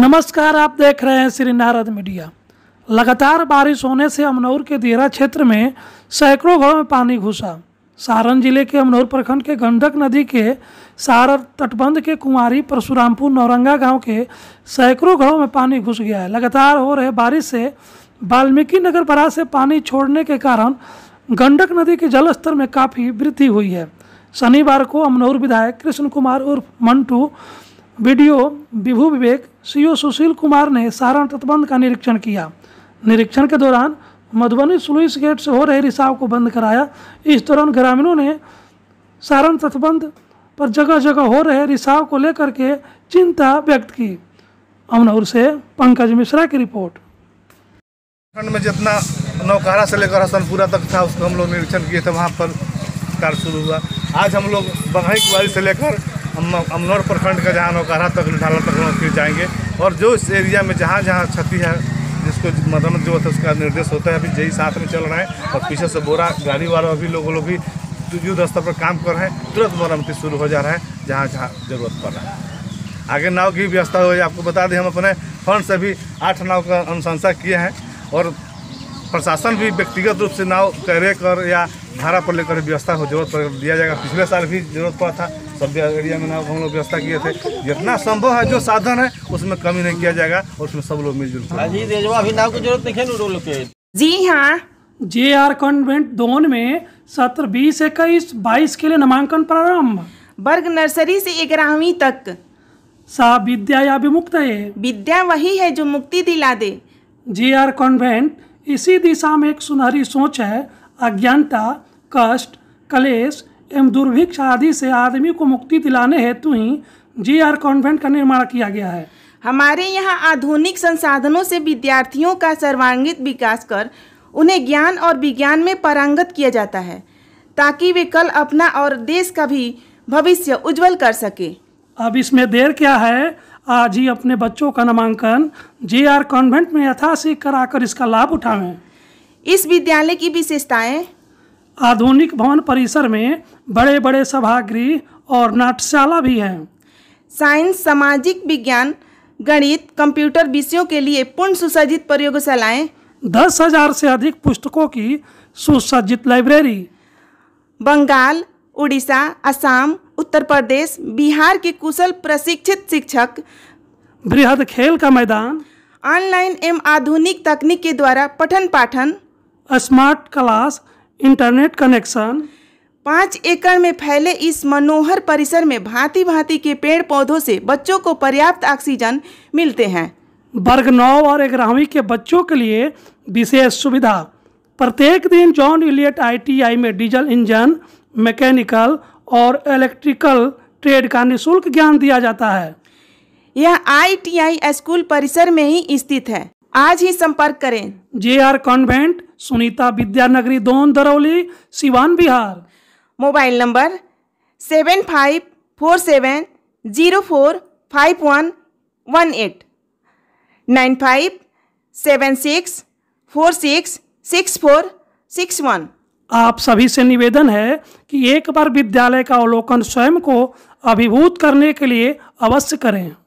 नमस्कार आप देख रहे हैं श्री नारद मीडिया लगातार बारिश होने से अमनौर के देहरा क्षेत्र में सैकड़ों घरों में पानी घुसा सारण जिले के अमनौर प्रखंड के गंडक नदी के सारर तटबंध के कुमारी परशुरामपुर नौरंगा गांव के सैकड़ों घरों में पानी घुस गया है लगातार हो रहे बारिश से वाल्मीकि नगर बराज से पानी छोड़ने के कारण गंडक नदी के जलस्तर में काफ़ी वृद्धि हुई है शनिवार को अमनौर विधायक कृष्ण कुमार उर्फ मंटू वीडियो विभू विवेक सीओ सुशील कुमार ने सारण तटबंध का निरीक्षण किया निरीक्षण के दौरान मधुबनी स्लुइस गेट से हो रहे रिसाव को बंद कराया इस दौरान ग्रामीणों ने सारण तटबंध पर जगह जगह हो रहे रिसाव को लेकर के चिंता व्यक्त की अमनौर से पंकज मिश्रा की रिपोर्ट खंड में जितना नौकारा से लेकर हसनपुरा तक था उसको हम लोग निरीक्षण किए थे वहाँ पर कार्य शुरू हुआ आज हम लोग बघई कुआरी से लेकर अमनौर प्रखंड का जहाँ नौकारा तक निठाला तक फिर जाएंगे और जो इस एरिया में जहाँ जहाँ क्षति है जिसको मदद जो होता है उसका निर्देश होता है अभी जय साथ में चल रहे हैं और पीछे से बोरा गाड़ी वाला भी लोग लोग भी युद्ध स्तर पर काम कर रहे हैं तुरंत मरम्मती शुरू हो जा रहा है जहाँ जहाँ जरूरत पड़ रहा है आगे नाव की व्यवस्था हो आपको बता दें हम अपने फंड से भी आठ नाव का अनुशंसा किए हैं और प्रशासन भी व्यक्तिगत रूप से नाव कैरे कर या धारा पर लेकर व्यवस्था हो जरूरत पर दिया जाएगा पिछले साल भी जरूरत पड़ा था सब एरिया में हम लोग व्यवस्था किए थे जितना संभव है जो साधन है उसमें कमी नहीं किया जाएगा और उसमें सब लोग मिलजुल जी हाँ जे आर कॉन्वेंट दोन में सत्र बीस इक्कीस बाईस के लिए नामांकन प्रारंभ वर्ग नर्सरी से ग्यारहवीं तक सा विद्या या विमुक्त है विद्या वही है जो मुक्ति दिला दे जे आर कॉन्वेंट इसी दिशा में एक सुनहरी सोच है अज्ञानता कष्ट कलेश एवं दुर्भिक्ष आदि से आदमी को मुक्ति दिलाने हेतु ही जे आर कॉन्वेंट का निर्माण किया गया है हमारे यहाँ आधुनिक संसाधनों से विद्यार्थियों का सर्वांगीण विकास कर उन्हें ज्ञान और विज्ञान में परांगत किया जाता है ताकि वे कल अपना और देश का भी भविष्य उज्जवल कर सके अब इसमें देर क्या है आज ही अपने बच्चों का नामांकन जे आर कॉन्वेंट में यथाशीघ्र कराकर इसका लाभ उठाएं। इस विद्यालय की विशेषताएं आधुनिक भवन परिसर में बड़े बड़े सभागृह और नाट्यशाला भी हैं साइंस सामाजिक विज्ञान गणित कंप्यूटर विषयों के लिए पूर्ण सुसज्जित प्रयोगशालाएं दस हजार से अधिक पुस्तकों की सुसज्जित लाइब्रेरी बंगाल उड़ीसा असम उत्तर प्रदेश बिहार के कुशल प्रशिक्षित शिक्षक बृहद खेल का मैदान ऑनलाइन एवं आधुनिक तकनीक के द्वारा पठन पाठन स्मार्ट क्लास इंटरनेट कनेक्शन पाँच एकड़ में फैले इस मनोहर परिसर में भांति भांति के पेड़ पौधों से बच्चों को पर्याप्त ऑक्सीजन मिलते हैं वर्ग नौ और ग्यारहवीं के बच्चों के लिए विशेष सुविधा प्रत्येक दिन जॉन इलियट आईटीआई में डीजल इंजन मैकेनिकल और इलेक्ट्रिकल ट्रेड का निःशुल्क ज्ञान दिया जाता है यह आईटीआई स्कूल परिसर में ही स्थित है आज ही संपर्क करें J R convent Sunita Vidyanagari Don Darauli Siwan Bihar mobile number seven five four seven zero four five one one eight nine five seven six four six six four six one आप सभी से निवेदन है कि एक बार विद्यालय का अवलोकन स्वयं को अभिभूत करने के लिए अवश्य करें